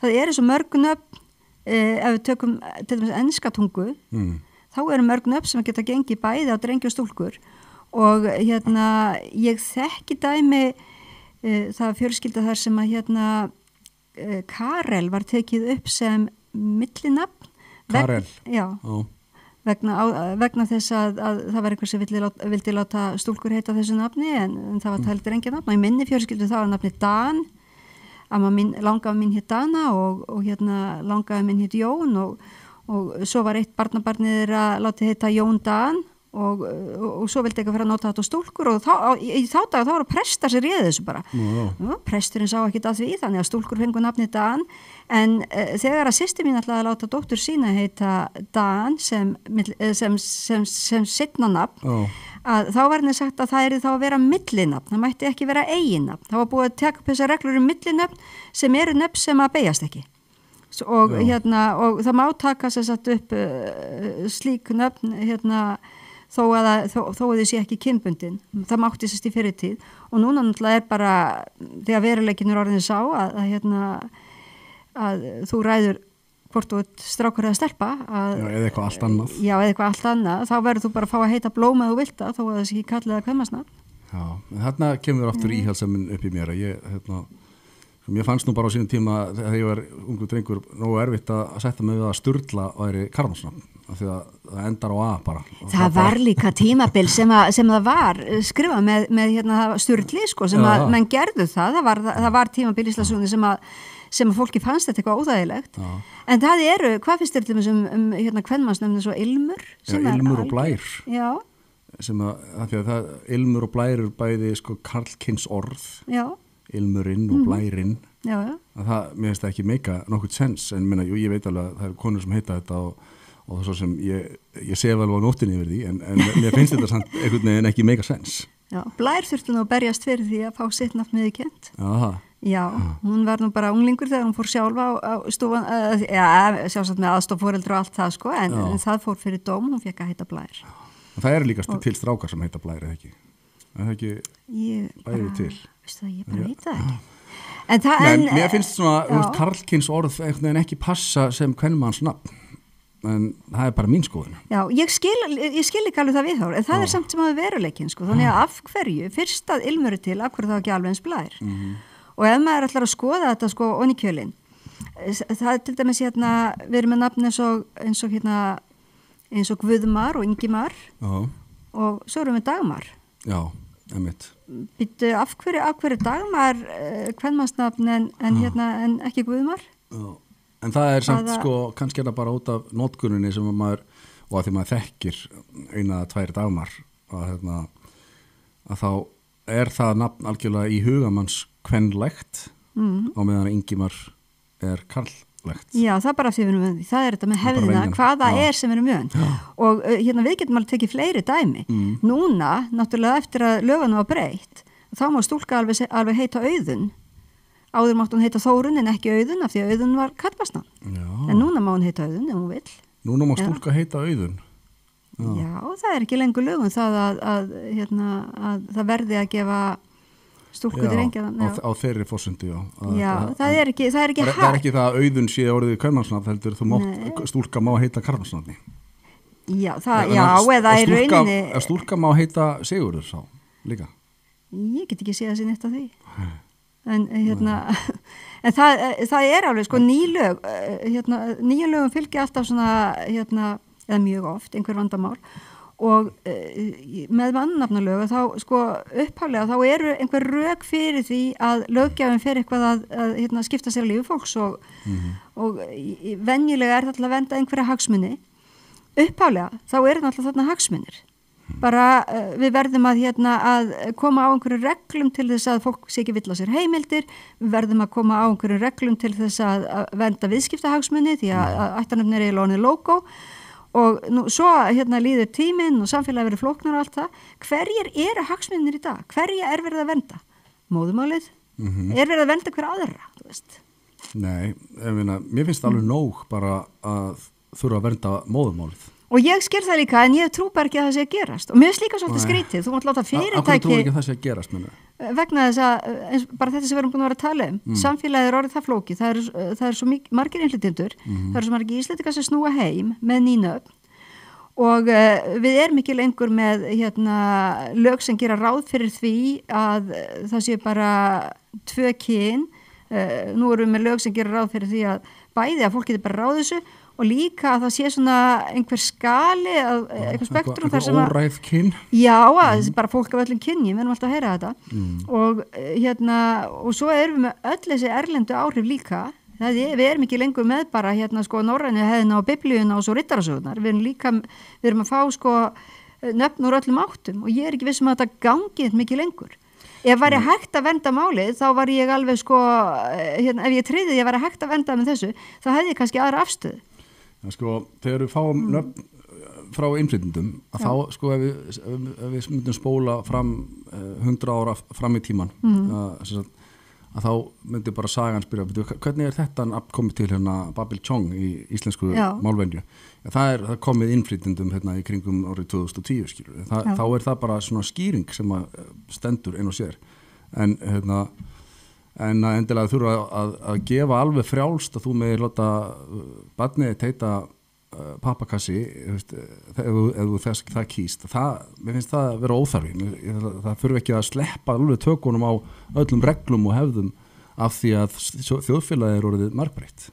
það eru svo mörgnöfn eh, ef við tökum til dæmis ennskatungu mm. þá eru mörgnöfn sem geta gengið bæði á drengi og stúlkur og eh, hérna ég þekki dæmi eh, það fjölskylda þar sem að hérna eh, Karel var tekið upp sem millinöfn Karel? Vegn, já Ó. Vegna, á, eh, vegna þess að, að það var einhver sem vildi láta, vildi láta stúlkur heita þessu nafni en, en það var tæltir engin nafn og ég minni fjölskyldu þá að nafni Dan amma minn, langaði minn hitt Dana og, og hérna langaði minn hitt Jón og, og svo var eitt barnabarnið að láti þetta Jón Dan Og, og, og svo vildi ekki fara að nota þetta á stúlkur og þá, í þá dag þá var að presta sér í þessu bara Nú, presturinn sá ekki það því þannig að stúlkur fengur nafni Dan en uh, þegar að sýsti mín ætlaði að láta dóttur sína heita Dan sem, eh, sem, sem, sem sittna nafn Ó. að þá var henni sagt að það er þá að vera millinafn, það mætti ekki vera eiginnafn, þá var búið að tekja upp þessar reglur um millinafn sem eru nöfn sem að beigjast ekki og, hérna, og það má taka sér satt upp uh, slík nöfn hérna þó að þið sé ekki kynbundin það mátti sérst í fyrirtíð og núna náttúrulega er bara því að veruleikinur orðin sá að, að, hérna, að þú ræður hvort þú ert strákur eða stelpa að, já, eða eitthvað allt annað já, eða eitthvað allt annað, þá verður þú bara að fá að heita blóm eða þú vilt það, þó að það sé ekki kallið að kveima snart Já, en þarna kemur áttur mm -hmm. íhjálpsaminn upp í mér að ég, hérna ég fannst nú bara á sínum tíma þegar ég var ungu drengur nógu erfitt að setja mig við að sturla væri karlmannsnafn það endar á A bara það, það var bara... líka tímabil sem, að, sem það var eh, skrifað með, með hérna, stjórnli sko, sem ja, að menn gerðu það það var, það var tímabil í Íslasjónu sem að sem að fólki fannst þetta eitthvað óþægilegt já. en það eru, hvað finnst þetta um, um hérna kvennmannsnöfnum svo ilmur já, ilmur og blær já. sem að, að það, ilmur og blær er bæði sko karlkins orð ilmurinn og mm. blærinn að það, mér finnst það ekki meika nokkuð sens, en minna, jú, ég veit alveg að það er konur sem heita þetta og og svo sem ég, ég sé vel á nóttinni yfir því en, en mér finnst þetta samt einhvern veginn ekki megasens. Já, Blær þurfti nú að berjast fyrir því að fá sitt nafnmiði kent. Aha. Já, hún var nú bara unglingur þegar hún fór sjálfa á, á stofan, uh, já, sjálfsagt með aðstofforeldra og allt það sko, en, en það fór fyrir dóm og hún fekk að heita Blær. Það er líka og... til strákar sem heita Blær, eða ekki? Eða ekki bærið til? Vistu það, ég bara heita það ekki. En það en... Mér finnst eh, svona, Karlkins orð ekki passa sem hvernum hans nafn en það er bara mín skoðun Já, ég skil, ég skil ekki alveg það við þá en það Já. er samt sem að veruleikin sko þannig að af hverju, fyrstað ilmöru til af hverju þá ekki alveg eins blæðir mm -hmm. og ef maður ætlar að skoða þetta sko onni kjölin það er til dæmis hérna við erum með nafn eins og eins og hérna eins og Guðmar og Ingimar Já. og svo erum við Dagmar Já, emitt Býttu af hverju, af hverju Dagmar hvernmannsnafn eh, en, en hérna en ekki Guðmar Já en það er samt sko kannski er það bara út af nótkuninni sem maður og að því maður þekkir eina að tværi dagmar að, hérna, að þá er það nafn algjörlega í hugamanns kvennlegt mm. á meðan yngimar er karl Legt. Já, það er bara því við erum við, það er þetta með hefðina, hvaða Já. er sem við erum við og uh, hérna við getum alveg tekið fleiri dæmi mm. núna, náttúrulega eftir að löfanum var breytt, þá má stúlka alveg, alveg heita auðun áður mátt hún heita Þórun en ekki Auðun af því að Auðun var kallvarsna en núna má hún heita Auðun ef hún vil Núna má stúlka heita Auðun Já. Já, það er ekki lengur lögum það að, að, hérna, að það verði að gefa stúlku til reyngja á, á þeirri fósundi, já Já, að, það er ekki hægt það, það, það er ekki það að Auðun sé orðið karmansnafn heldur, þú mátt stúlka má heita karmansnafni Já, það, já, eða í rauninni Stúlka má heita Sigurður sá, líka Ég get ekki séð að sé netta því en eh, hérna en það, eh, það er alveg sko nýlög eh, hérna, nýlögum fylgja alltaf svona hérna, eða mjög oft einhver vandamál og með mannafnalög þá sko upphálega þá eru einhver rög fyrir því að löggefinn fyrir eitthvað að, að hérna, skipta sér lífi fólks og, mm -hmm. og venjulega er þetta alltaf að venda einhverja hagsmunni upphálega þá er þetta alltaf þarna hagsmunir bara eh, við verðum að, hérna, að koma á einhverju reglum til þess að fólk sé ekki vill á sér heimildir, við verðum að koma á einhverju reglum til þess að venda viðskiptahagsmunni því að ættanöfnir er í lónið logo og nú, svo hérna, líður tíminn og samfélagi verið flóknar og allt það, hverjir eru hagsmunir í dag, hverja er verið að venda? Móðumálið? Mm -hmm. Er verið að venda hver aðra? Nei, minna, mér finnst alveg nóg bara að þurfa að venda móðumálið Og ég sker það líka en ég trúpar ekki að það sé að gerast og mér finnst líka svolítið skrítið, þú mátt láta fyrirtæki Akkur trúir ekki að það sé að gerast? Menna? Vegna þess að, eh, eins, bara þetta sem við erum búin að vera að tala um mm. samfélagið er orðið það flóki, það eru uh, eh, er svo mikið, margir innflytjendur mm. það eru svo margir íslendingar sem snúa heim með nýnöfn og uh, við erum ekki lengur með hérna, lög sem gera ráð fyrir því að uh, það sé bara tvö kyn, nú erum við með lög sem gera ráð fyrir því að bæði að fólk getur bara ráð þessu og líka að það sé svona einhver skali eitthvað spektrum eitthvað, eitthvað óræð kyn já, mm. bara fólk af öllum kynni, við erum alltaf að heyra þetta mm. og eh, hérna og svo erum við með öll þessi erlendu áhrif líka er, við erum ekki lengur með bara hérna sko Norræni hefðina og biblíuna og svo rittarasögnar, við erum líka við erum að fá sko nöfnur öllum áttum og ég er ekki vissum að þetta gangið mikið lengur Ef væri mm. hægt að venda málið þá var ég alveg sko, eh, hérna, ef ég treyðið ég væri hægt að venda með þessu þá hefði ég kannski aðra afstöð en sko þegar við fáum mm. nöfn eh, frá innflytjandum að ja. þá sko ef við, ef við myndum spóla fram eh, hundra ára fram í tíman mm. Eh, að, að, að þá myndi bara sagan spyrja hvernig er þetta komið til hérna Babil Chong í íslensku Já. málvenju ja, það er það komið innflytjandum hérna í kringum árið 2010 skilur Þa, þá er það bara svona skýring sem stendur einn og sér en hérna en að endilega þurfa að, að gefa alveg frjálst að þú meðir láta uh, barnið teita uh, pappakassi eða eh, þess það kýst það, mér finnst það að vera óþarfi það fyrir ekki að sleppa alveg tökunum á öllum reglum og hefðum af því að þjóðfélagi eru orðið margbreytt